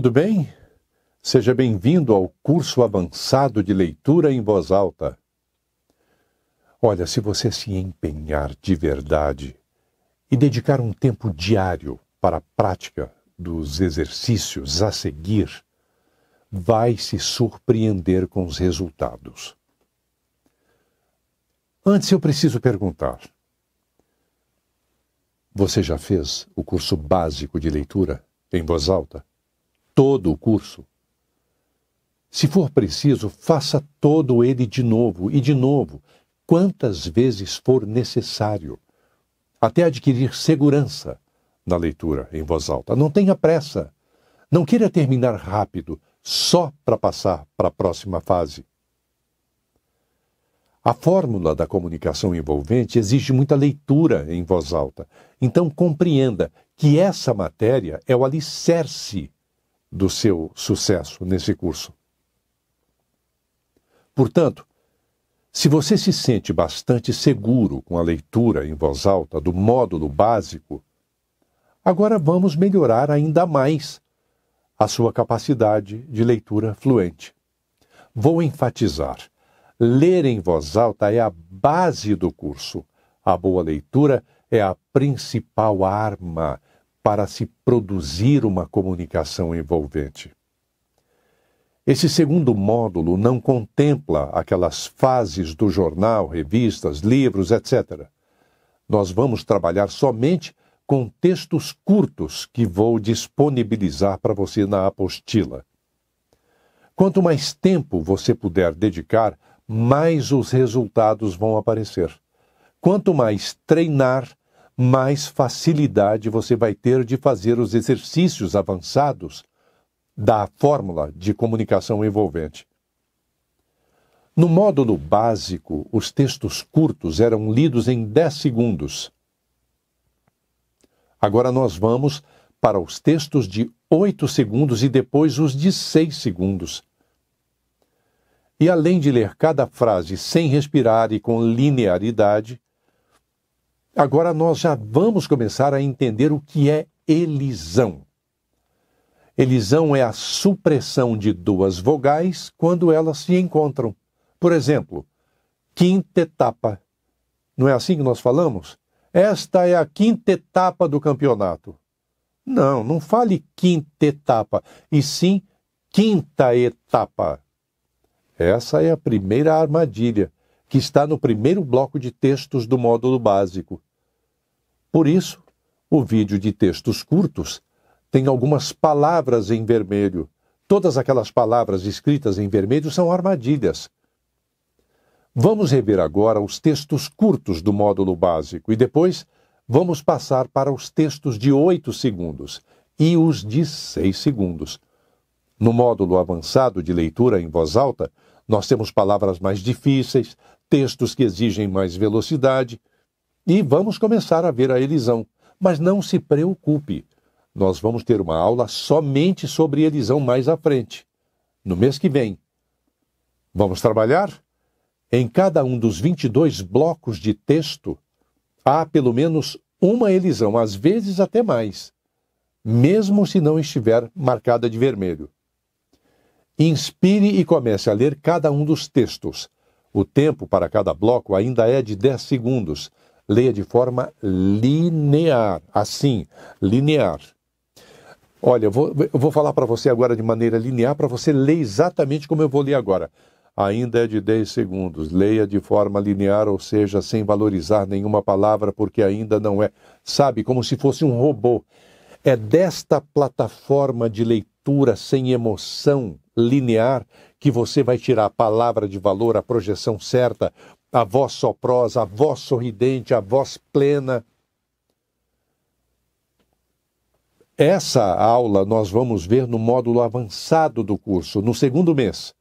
tudo bem? Seja bem-vindo ao curso avançado de leitura em voz alta. Olha, se você se empenhar de verdade e dedicar um tempo diário para a prática dos exercícios a seguir, vai se surpreender com os resultados. Antes eu preciso perguntar: você já fez o curso básico de leitura em voz alta? todo o curso. Se for preciso, faça todo ele de novo e de novo, quantas vezes for necessário, até adquirir segurança na leitura em voz alta. Não tenha pressa. Não queira terminar rápido, só para passar para a próxima fase. A fórmula da comunicação envolvente exige muita leitura em voz alta. Então compreenda que essa matéria é o alicerce do seu sucesso nesse curso. Portanto, se você se sente bastante seguro com a leitura em voz alta do módulo básico, agora vamos melhorar ainda mais a sua capacidade de leitura fluente. Vou enfatizar: ler em voz alta é a base do curso. A boa leitura é a principal arma para se produzir uma comunicação envolvente. Esse segundo módulo não contempla aquelas fases do jornal, revistas, livros, etc. Nós vamos trabalhar somente com textos curtos que vou disponibilizar para você na apostila. Quanto mais tempo você puder dedicar, mais os resultados vão aparecer. Quanto mais treinar, mais facilidade você vai ter de fazer os exercícios avançados da fórmula de comunicação envolvente. No módulo básico, os textos curtos eram lidos em 10 segundos. Agora nós vamos para os textos de 8 segundos e depois os de 6 segundos. E além de ler cada frase sem respirar e com linearidade, Agora nós já vamos começar a entender o que é elisão. Elisão é a supressão de duas vogais quando elas se encontram. Por exemplo, quinta etapa. Não é assim que nós falamos? Esta é a quinta etapa do campeonato. Não, não fale quinta etapa, e sim quinta etapa. Essa é a primeira armadilha que está no primeiro bloco de textos do módulo básico. Por isso, o vídeo de textos curtos tem algumas palavras em vermelho. Todas aquelas palavras escritas em vermelho são armadilhas. Vamos rever agora os textos curtos do módulo básico e depois vamos passar para os textos de 8 segundos e os de 6 segundos. No módulo avançado de leitura em voz alta, nós temos palavras mais difíceis, textos que exigem mais velocidade. E vamos começar a ver a elisão. Mas não se preocupe, nós vamos ter uma aula somente sobre elisão mais à frente, no mês que vem. Vamos trabalhar? Em cada um dos 22 blocos de texto, há pelo menos uma elisão, às vezes até mais, mesmo se não estiver marcada de vermelho. Inspire e comece a ler cada um dos textos. O tempo para cada bloco ainda é de 10 segundos. Leia de forma linear, assim, linear. Olha, eu vou, eu vou falar para você agora de maneira linear para você ler exatamente como eu vou ler agora. Ainda é de 10 segundos. Leia de forma linear, ou seja, sem valorizar nenhuma palavra, porque ainda não é. Sabe, como se fosse um robô. É desta plataforma de leitura sem emoção linear que você vai tirar a palavra de valor, a projeção certa, a voz soprosa, a voz sorridente, a voz plena. Essa aula nós vamos ver no módulo avançado do curso, no segundo mês.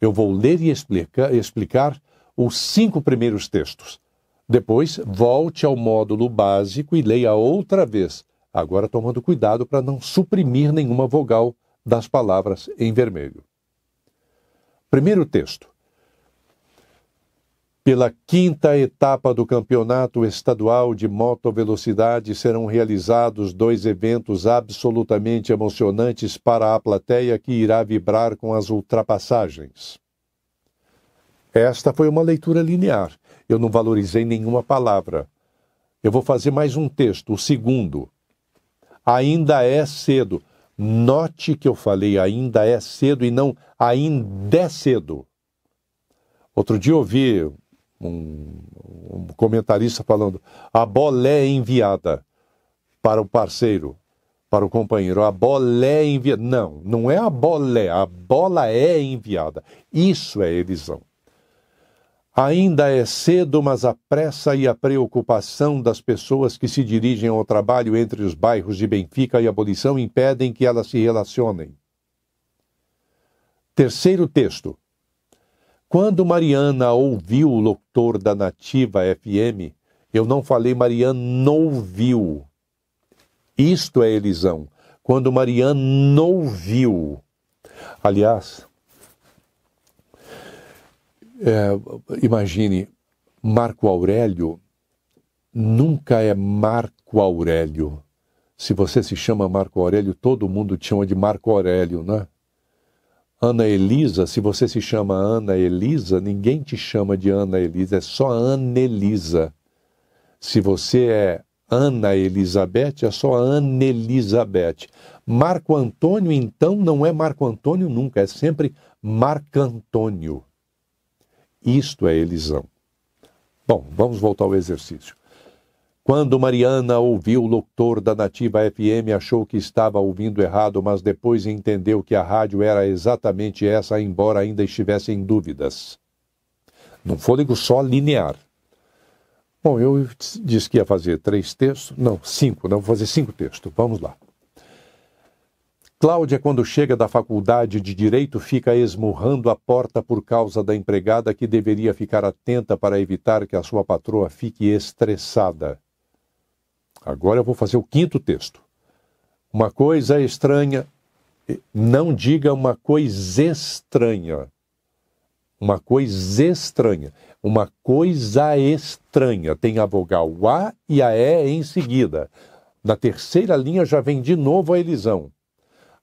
Eu vou ler e explica, explicar os cinco primeiros textos. Depois, volte ao módulo básico e leia outra vez, agora tomando cuidado para não suprimir nenhuma vogal das palavras em vermelho. Primeiro texto: pela quinta etapa do Campeonato Estadual de Moto Velocidade serão realizados dois eventos absolutamente emocionantes para a plateia que irá vibrar com as ultrapassagens. Esta foi uma leitura linear. Eu não valorizei nenhuma palavra. Eu vou fazer mais um texto, o segundo. Ainda é cedo. Note que eu falei ainda é cedo e não ainda é cedo. Outro dia ouvi um, um comentarista falando: a bolé é enviada para o parceiro, para o companheiro. A bola é enviada. Não, não é a bola, é, a bola é enviada. Isso é elisão. Ainda é cedo, mas a pressa e a preocupação das pessoas que se dirigem ao trabalho entre os bairros de Benfica e Abolição impedem que elas se relacionem. Terceiro texto. Quando Mariana ouviu o locutor da Nativa FM, eu não falei Mariana não ouviu. Isto é elisão. Quando Mariana não ouviu. Aliás, é, imagine, Marco Aurélio nunca é Marco Aurélio. Se você se chama Marco Aurélio, todo mundo te chama de Marco Aurélio, né? Ana Elisa, se você se chama Ana Elisa, ninguém te chama de Ana Elisa, é só Ana Elisa. Se você é Ana Elizabeth, é só Ana Elizabeth. Marco Antônio, então, não é Marco Antônio nunca, é sempre Marcantônio. Isto é elisão. Bom, vamos voltar ao exercício. Quando Mariana ouviu o locutor da Nativa FM, achou que estava ouvindo errado, mas depois entendeu que a rádio era exatamente essa, embora ainda estivesse em dúvidas. Num fôlego só linear. Bom, eu disse que ia fazer três textos. Não, cinco, não, vou fazer cinco textos. Vamos lá. Cláudia, quando chega da faculdade de Direito, fica esmurrando a porta por causa da empregada que deveria ficar atenta para evitar que a sua patroa fique estressada. Agora eu vou fazer o quinto texto. Uma coisa estranha, não diga uma coisa estranha. Uma coisa estranha. Uma coisa estranha. Tem a vogal A e a E em seguida. Na terceira linha já vem de novo a elisão.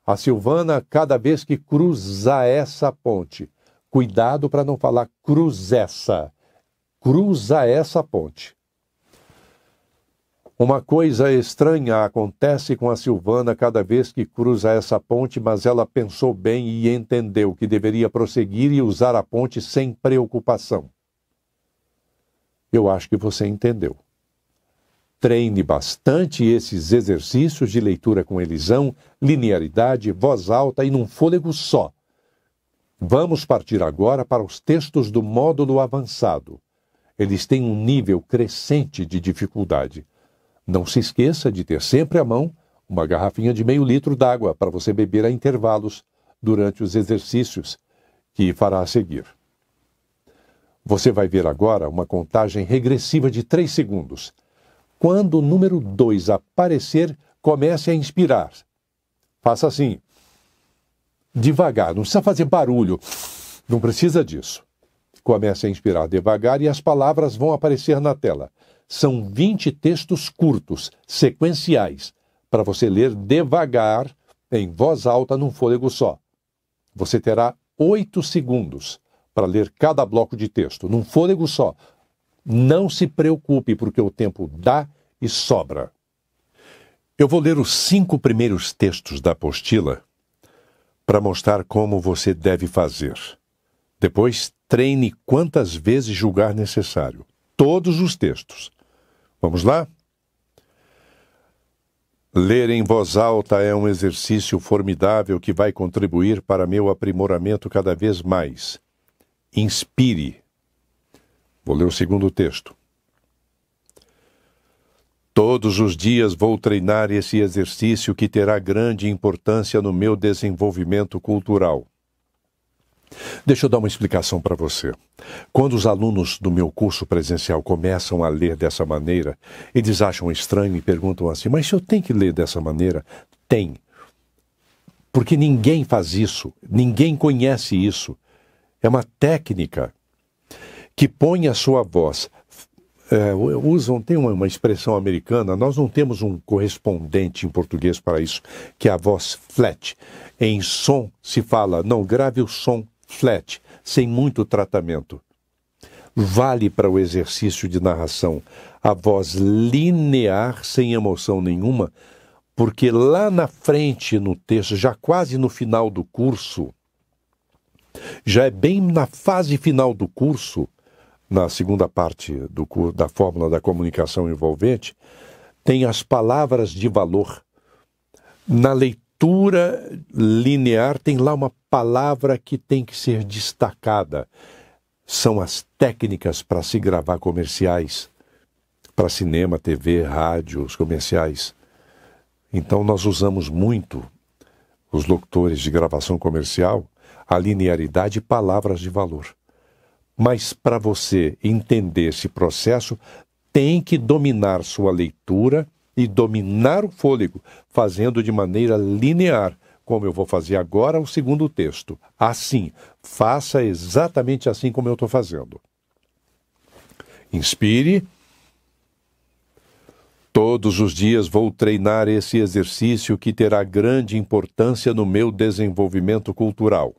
A Silvana, cada vez que cruza essa ponte, cuidado para não falar cruzessa. Cruza essa ponte. Uma coisa estranha acontece com a Silvana cada vez que cruza essa ponte, mas ela pensou bem e entendeu que deveria prosseguir e usar a ponte sem preocupação. Eu acho que você entendeu. Treine bastante esses exercícios de leitura com elisão, linearidade, voz alta e num fôlego só. Vamos partir agora para os textos do módulo avançado. Eles têm um nível crescente de dificuldade não se esqueça de ter sempre à mão uma garrafinha de meio litro d'água para você beber a intervalos durante os exercícios que fará a seguir. Você vai ver agora uma contagem regressiva de 3 segundos. Quando o número 2 aparecer, comece a inspirar. Faça assim. Devagar, não precisa fazer barulho. Não precisa disso. Comece a inspirar devagar e as palavras vão aparecer na tela. São 20 textos curtos, sequenciais, para você ler devagar, em voz alta, num fôlego só. Você terá 8 segundos para ler cada bloco de texto, num fôlego só. Não se preocupe, porque o tempo dá e sobra. Eu vou ler os cinco primeiros textos da apostila para mostrar como você deve fazer. Depois, treine quantas vezes julgar necessário. Todos os textos. Vamos lá? Ler em voz alta é um exercício formidável que vai contribuir para meu aprimoramento cada vez mais. Inspire. Vou ler o segundo texto. Todos os dias vou treinar esse exercício que terá grande importância no meu desenvolvimento cultural. Deixa eu dar uma explicação para você. Quando os alunos do meu curso presencial começam a ler dessa maneira, eles acham estranho e perguntam assim: Mas se eu tenho que ler dessa maneira? Tem. Porque ninguém faz isso, ninguém conhece isso. É uma técnica que põe a sua voz. É, usam, tem uma, uma expressão americana, nós não temos um correspondente em português para isso, que é a voz flat. Em som se fala, não, grave o som flat, sem muito tratamento. Vale para o exercício de narração a voz linear, sem emoção nenhuma, porque lá na frente no texto, já quase no final do curso, já é bem na fase final do curso, na segunda parte do, da fórmula da comunicação envolvente, tem as palavras de valor. Na leitura linear, tem lá uma palavra que tem que ser destacada são as técnicas para se gravar comerciais para cinema, TV, rádio, os comerciais. Então nós usamos muito os locutores de gravação comercial a linearidade e palavras de valor. Mas para você entender esse processo, tem que dominar sua leitura e dominar o fôlego, fazendo de maneira linear como eu vou fazer agora, o segundo texto. Assim, faça exatamente assim como eu estou fazendo. Inspire. Todos os dias vou treinar esse exercício que terá grande importância no meu desenvolvimento cultural.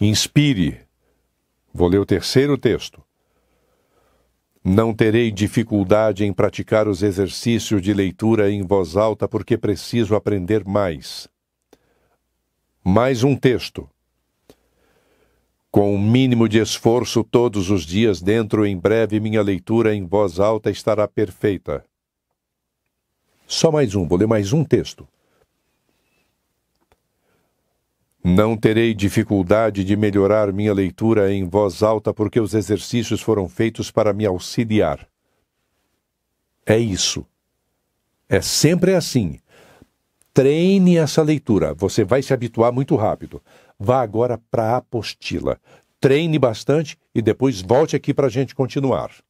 Inspire. Vou ler o terceiro texto. Não terei dificuldade em praticar os exercícios de leitura em voz alta porque preciso aprender mais. Mais um texto. Com o um mínimo de esforço todos os dias dentro, em breve minha leitura em voz alta estará perfeita. Só mais um, vou ler mais um texto. Não terei dificuldade de melhorar minha leitura em voz alta, porque os exercícios foram feitos para me auxiliar. É isso. É sempre assim. Treine essa leitura, você vai se habituar muito rápido. Vá agora para a apostila. Treine bastante e depois volte aqui para a gente continuar.